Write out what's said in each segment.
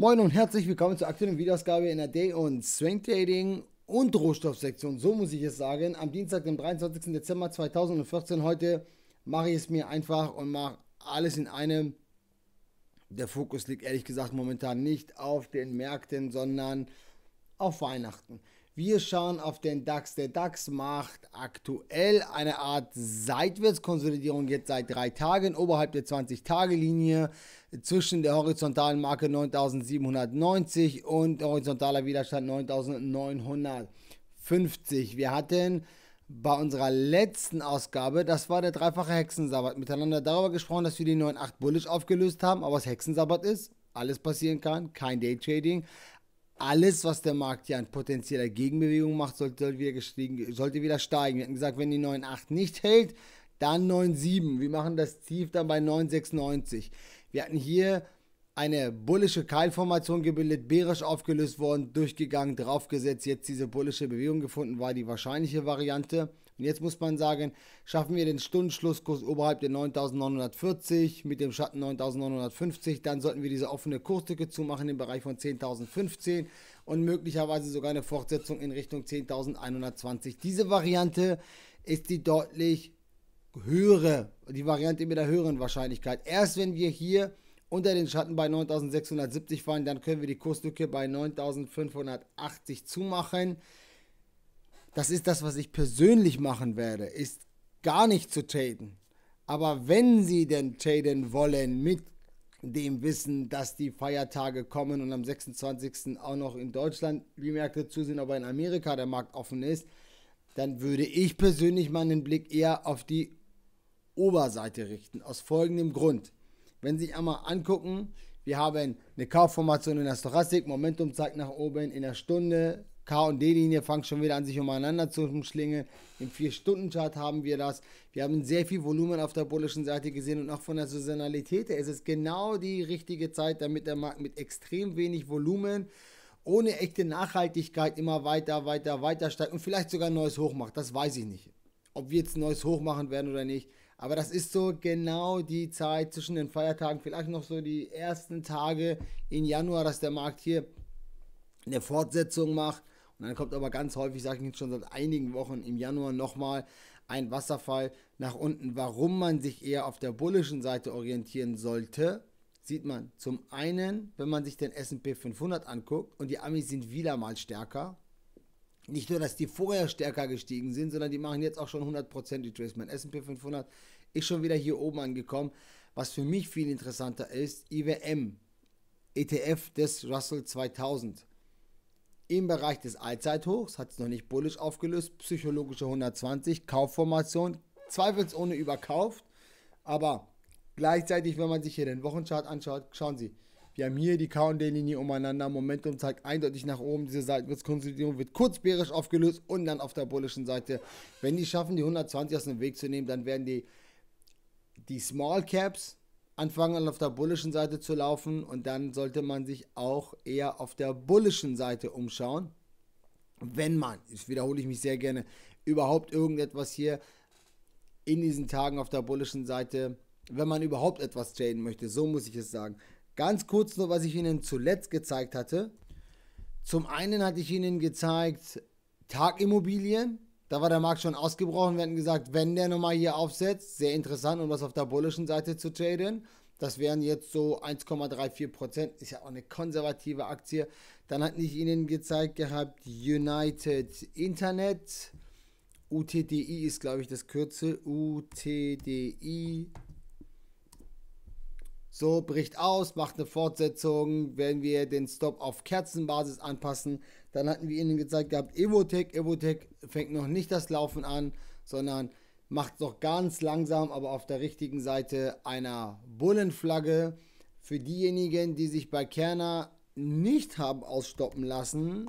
Moin und herzlich willkommen zur aktuellen Videoausgabe in der Day- und Swing-Trading- und Rohstoffsektion, so muss ich es sagen. Am Dienstag, dem 23. Dezember 2014, heute mache ich es mir einfach und mache alles in einem. Der Fokus liegt ehrlich gesagt momentan nicht auf den Märkten, sondern auf Weihnachten. Wir schauen auf den DAX. Der DAX macht aktuell eine Art Seitwärtskonsolidierung jetzt seit drei Tagen oberhalb der 20-Tage-Linie zwischen der horizontalen Marke 9790 und horizontaler Widerstand 9950. Wir hatten bei unserer letzten Ausgabe, das war der dreifache Hexensabbat, miteinander darüber gesprochen, dass wir die 9.8 bullish aufgelöst haben, aber was Hexensabbat ist, alles passieren kann, kein Daytrading alles, was der Markt ja an potenzieller Gegenbewegung macht, sollte halt wieder, gestiegen, sollte wieder steigen. Wir hatten gesagt, wenn die 9,8 nicht hält, dann 9,7. Wir machen das Tief dann bei 9,96. Wir hatten hier eine bullische Keilformation gebildet, bärisch aufgelöst worden, durchgegangen, draufgesetzt, jetzt diese bullische Bewegung gefunden, war die wahrscheinliche Variante. Und jetzt muss man sagen, schaffen wir den Stundenschlusskurs oberhalb der 9940 mit dem Schatten 9950, dann sollten wir diese offene Kurslücke zumachen im Bereich von 10.015 und möglicherweise sogar eine Fortsetzung in Richtung 10.120. Diese Variante ist die deutlich höhere, die Variante mit der höheren Wahrscheinlichkeit. Erst wenn wir hier unter den Schatten bei 9670 fallen, dann können wir die Kurslücke bei 9580 zumachen das ist das, was ich persönlich machen werde, ist gar nicht zu traden. Aber wenn sie denn traden wollen mit dem Wissen, dass die Feiertage kommen und am 26. auch noch in Deutschland die Märkte zu sind, aber in Amerika der Markt offen ist, dann würde ich persönlich meinen Blick eher auf die Oberseite richten. Aus folgendem Grund. Wenn Sie sich einmal angucken, wir haben eine Kaufformation in der Stochastik, Momentum zeigt nach oben in der Stunde, K- und D-Linie fangen schon wieder an, sich umeinander zu schlingen. Im 4-Stunden-Chart haben wir das. Wir haben sehr viel Volumen auf der bullischen Seite gesehen und auch von der Saisonalität her ist es genau die richtige Zeit, damit der Markt mit extrem wenig Volumen ohne echte Nachhaltigkeit immer weiter, weiter, weiter steigt und vielleicht sogar ein neues Hoch macht. Das weiß ich nicht. Ob wir jetzt ein neues Hoch machen werden oder nicht. Aber das ist so genau die Zeit zwischen den Feiertagen, vielleicht noch so die ersten Tage in Januar, dass der Markt hier eine Fortsetzung macht und dann kommt aber ganz häufig, sage ich jetzt schon seit einigen Wochen im Januar nochmal ein Wasserfall nach unten. Warum man sich eher auf der bullischen Seite orientieren sollte, sieht man zum einen, wenn man sich den S&P 500 anguckt und die Amis sind wieder mal stärker. Nicht nur, dass die vorher stärker gestiegen sind, sondern die machen jetzt auch schon 100% Retracement. S&P 500 ist schon wieder hier oben angekommen. Was für mich viel interessanter ist, IWM, ETF des Russell 2000. Im Bereich des Allzeithochs hat es noch nicht bullisch aufgelöst. Psychologische 120, Kaufformation, zweifelsohne überkauft. Aber gleichzeitig, wenn man sich hier den Wochenchart anschaut, schauen Sie, wir haben hier die kd linie umeinander. Momentum zeigt eindeutig nach oben. Diese Seitwärtskonsolidierung wird kurz bärisch aufgelöst und dann auf der bullischen Seite. Wenn die schaffen, die 120 aus dem Weg zu nehmen, dann werden die, die Small Caps anfangen auf der bullischen Seite zu laufen und dann sollte man sich auch eher auf der bullischen Seite umschauen. Wenn man, das wiederhole ich mich sehr gerne, überhaupt irgendetwas hier in diesen Tagen auf der bullischen Seite, wenn man überhaupt etwas traden möchte, so muss ich es sagen. Ganz kurz nur, was ich Ihnen zuletzt gezeigt hatte. Zum einen hatte ich Ihnen gezeigt Tagimmobilien, da war der Markt schon ausgebrochen. Wir hatten gesagt, wenn der nochmal hier aufsetzt, sehr interessant, um was auf der bullischen Seite zu traden. Das wären jetzt so 1,34 Ist ja auch eine konservative Aktie. Dann hatte ich Ihnen gezeigt gehabt, United Internet. UTDI ist, glaube ich, das Kürze. UTDI so bricht aus, macht eine Fortsetzung, wenn wir den Stop auf Kerzenbasis anpassen. Dann hatten wir Ihnen gezeigt gehabt, Evotech. Evotech fängt noch nicht das Laufen an, sondern macht es noch ganz langsam, aber auf der richtigen Seite einer Bullenflagge. Für diejenigen, die sich bei Kerner nicht haben ausstoppen lassen,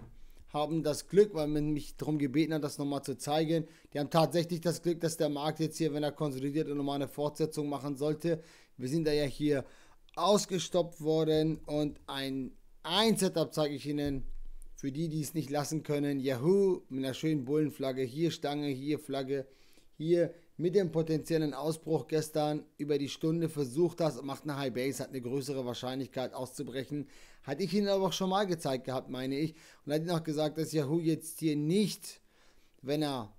haben das Glück, weil man mich darum gebeten hat, das nochmal zu zeigen. Die haben tatsächlich das Glück, dass der Markt jetzt hier, wenn er konsolidiert und nochmal eine Fortsetzung machen sollte, wir sind da ja hier ausgestoppt worden und ein, ein Setup zeige ich Ihnen. Für die, die es nicht lassen können, Yahoo mit einer schönen Bullenflagge, hier Stange, hier Flagge, hier mit dem potenziellen Ausbruch gestern über die Stunde versucht hast, macht eine High Base, hat eine größere Wahrscheinlichkeit auszubrechen. Hatte ich Ihnen aber auch schon mal gezeigt gehabt, meine ich. Und hat Ihnen auch gesagt, dass Yahoo jetzt hier nicht, wenn er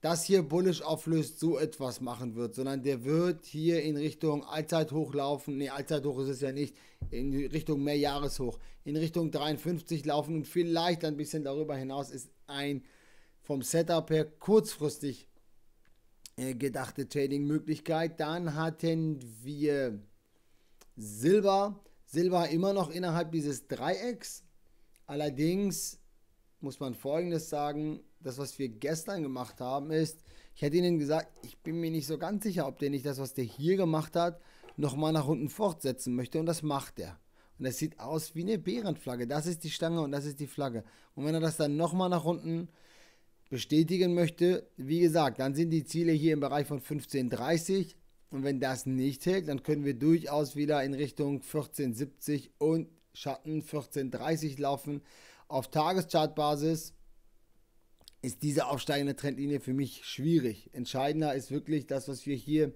das hier bullisch auflöst, so etwas machen wird, sondern der wird hier in Richtung Allzeithoch laufen. Ne, Allzeithoch ist es ja nicht, in Richtung Mehrjahreshoch, in Richtung 53 laufen und vielleicht ein bisschen darüber hinaus ist ein vom Setup her kurzfristig äh, gedachte Trading-Möglichkeit. Dann hatten wir Silber. Silber immer noch innerhalb dieses Dreiecks. Allerdings muss man Folgendes sagen. Das, was wir gestern gemacht haben, ist, ich hätte Ihnen gesagt, ich bin mir nicht so ganz sicher, ob der nicht das, was der hier gemacht hat, nochmal nach unten fortsetzen möchte. Und das macht er. Und das sieht aus wie eine Bärenflagge. Das ist die Stange und das ist die Flagge. Und wenn er das dann nochmal nach unten äh, bestätigen möchte, wie gesagt, dann sind die Ziele hier im Bereich von 15,30 und wenn das nicht hält, dann können wir durchaus wieder in Richtung 14,70 und Schatten 14,30 laufen. Auf Tageschartbasis ist diese aufsteigende Trendlinie für mich schwierig. Entscheidender ist wirklich das, was wir hier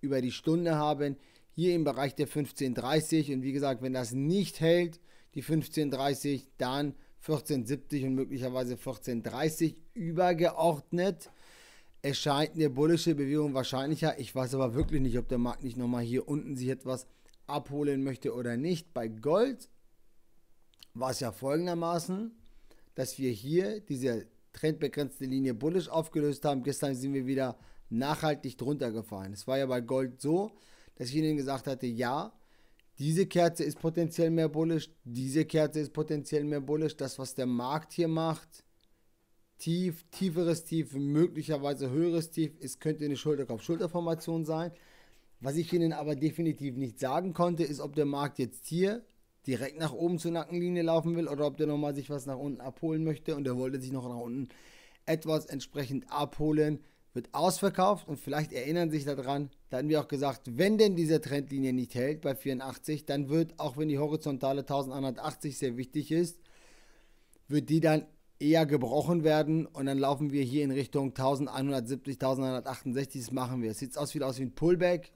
über die Stunde haben, hier im Bereich der 15.30 und wie gesagt, wenn das nicht hält, die 15.30, dann 1470 und möglicherweise 1430 übergeordnet. Es scheint eine bullische Bewegung wahrscheinlicher. Ich weiß aber wirklich nicht, ob der Markt nicht nochmal hier unten sich etwas abholen möchte oder nicht. Bei Gold war es ja folgendermaßen, dass wir hier diese trendbegrenzte Linie bullisch aufgelöst haben. Gestern sind wir wieder nachhaltig drunter gefallen. Es war ja bei Gold so, dass ich Ihnen gesagt hatte, ja, diese Kerze ist potenziell mehr bullish, diese Kerze ist potenziell mehr bullish. Das, was der Markt hier macht, tief, tieferes Tief, möglicherweise höheres Tief, es könnte eine schulterkopf formation sein. Was ich Ihnen aber definitiv nicht sagen konnte, ist, ob der Markt jetzt hier direkt nach oben zur Nackenlinie laufen will oder ob der nochmal sich was nach unten abholen möchte und er wollte sich noch nach unten etwas entsprechend abholen wird ausverkauft und vielleicht erinnern sich daran, da hatten wir auch gesagt, wenn denn diese Trendlinie nicht hält bei 84, dann wird, auch wenn die horizontale 1180 sehr wichtig ist, wird die dann eher gebrochen werden und dann laufen wir hier in Richtung 1170, 1168, das machen wir. Es sieht aus, wieder aus wie ein Pullback.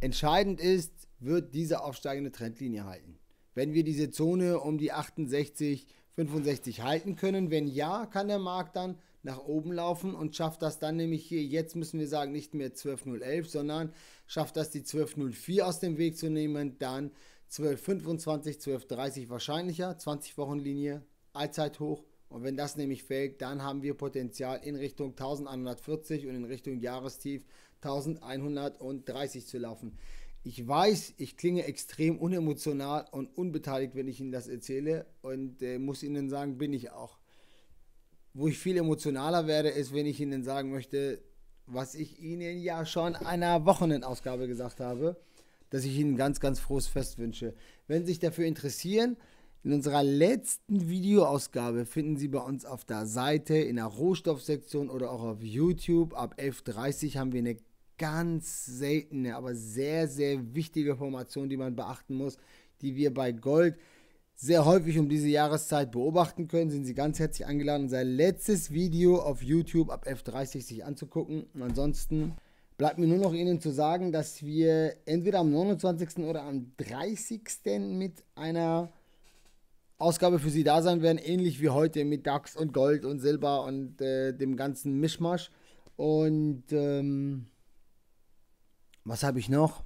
Entscheidend ist, wird diese aufsteigende Trendlinie halten. Wenn wir diese Zone um die 68, 65 halten können, wenn ja, kann der Markt dann nach oben laufen und schafft das dann nämlich hier, jetzt müssen wir sagen, nicht mehr 12.011, sondern schafft das die 12.04 aus dem Weg zu nehmen, dann 12.25, 12.30 wahrscheinlicher, 20 wochen linie Allzeithoch. Und wenn das nämlich fällt, dann haben wir Potenzial in Richtung 1140 und in Richtung Jahrestief 1130 zu laufen. Ich weiß, ich klinge extrem unemotional und unbeteiligt, wenn ich Ihnen das erzähle und äh, muss Ihnen sagen, bin ich auch wo ich viel emotionaler werde, ist, wenn ich Ihnen sagen möchte, was ich Ihnen ja schon einer Wochenendausgabe gesagt habe, dass ich Ihnen ganz, ganz frohes Fest wünsche. Wenn Sie sich dafür interessieren, in unserer letzten Videoausgabe finden Sie bei uns auf der Seite, in der Rohstoffsektion oder auch auf YouTube. Ab 11.30 Uhr haben wir eine ganz seltene, aber sehr, sehr wichtige Formation, die man beachten muss, die wir bei Gold sehr häufig um diese Jahreszeit beobachten können, sind Sie ganz herzlich eingeladen, sein letztes Video auf YouTube ab F30 sich anzugucken. Und ansonsten bleibt mir nur noch Ihnen zu sagen, dass wir entweder am 29. oder am 30. mit einer Ausgabe für Sie da sein werden, ähnlich wie heute mit DAX und Gold und Silber und äh, dem ganzen Mischmasch. Und ähm, was habe ich noch?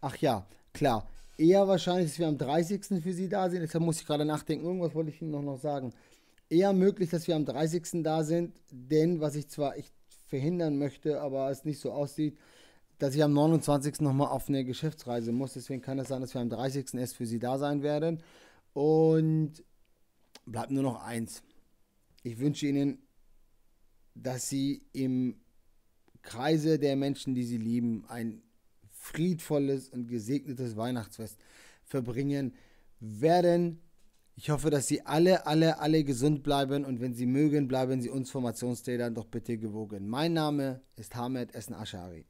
Ach ja, klar eher wahrscheinlich, dass wir am 30. für sie da sind. Deshalb muss ich gerade nachdenken. Irgendwas wollte ich Ihnen noch, noch sagen. Eher möglich, dass wir am 30. da sind, denn was ich zwar ich verhindern möchte, aber es nicht so aussieht, dass ich am 29. nochmal auf eine Geschäftsreise muss. Deswegen kann es sein, dass wir am 30. erst für sie da sein werden. Und bleibt nur noch eins. Ich wünsche Ihnen, dass Sie im Kreise der Menschen, die Sie lieben, ein friedvolles und gesegnetes Weihnachtsfest verbringen werden. Ich hoffe, dass Sie alle, alle, alle gesund bleiben und wenn Sie mögen, bleiben Sie uns Formationstätern doch bitte gewogen. Mein Name ist Hamed Essen Ashari.